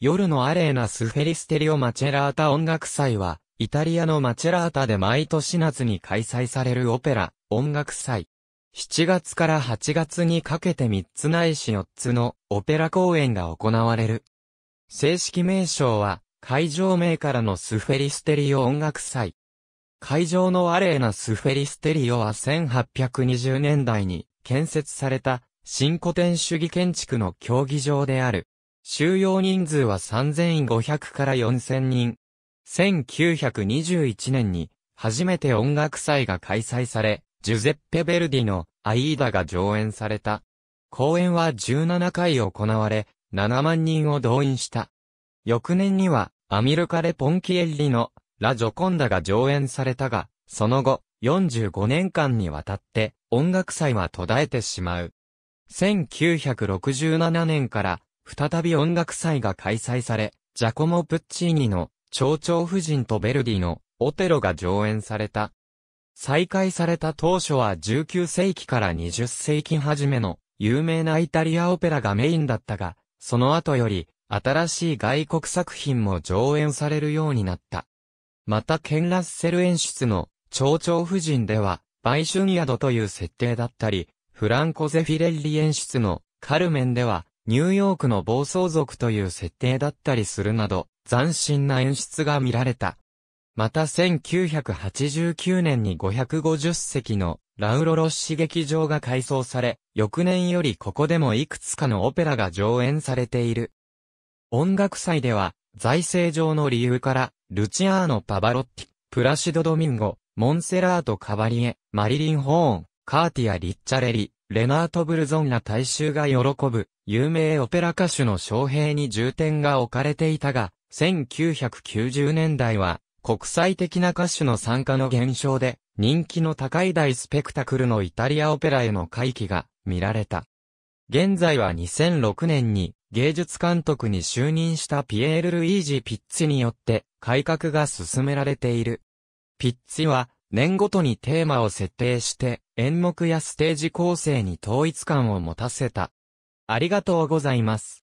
夜のアレーナスフェリステリオマチェラータ音楽祭は、イタリアのマチェラータで毎年夏に開催されるオペラ、音楽祭。7月から8月にかけて3つないし4つのオペラ公演が行われる。正式名称は、会場名からのスフェリステリオ音楽祭。会場のアレーナスフェリステリオは1820年代に建設された新古典主義建築の競技場である。収容人数は3500から4000人。1921年に初めて音楽祭が開催され、ジュゼッペ・ベルディのアイーダが上演された。公演は17回行われ、7万人を動員した。翌年にはアミルカレ・ポンキエッリのラ・ジョコンダが上演されたが、その後、45年間にわたって音楽祭は途絶えてしまう。1967年から再び音楽祭が開催され、ジャコモ・プッチーニの、蝶々夫人とベルディの、オテロが上演された。再開された当初は19世紀から20世紀初めの、有名なイタリアオペラがメインだったが、その後より、新しい外国作品も上演されるようになった。また、ケン・ラッセル演出の、蝶々夫人では、売春宿という設定だったり、フランコ・ゼフィレッリ演出の、カルメンでは、ニューヨークの暴走族という設定だったりするなど、斬新な演出が見られた。また1989年に550席のラウロロッシ劇場が改装され、翌年よりここでもいくつかのオペラが上演されている。音楽祭では、財政上の理由から、ルチアーノ・パバロッティ、プラシド・ドミンゴ、モンセラート・カバリエ、マリリン・ホーン、カーティア・リッチャレリ、レナート・ブルゾンら大衆が喜ぶ、有名オペラ歌手の招平に重点が置かれていたが、1990年代は、国際的な歌手の参加の減少で、人気の高い大スペクタクルのイタリアオペラへの回帰が見られた。現在は2006年に芸術監督に就任したピエール・ルイージ・ピッツによって改革が進められている。ピッツは年ごとにテーマを設定して演目やステージ構成に統一感を持たせた。ありがとうございます。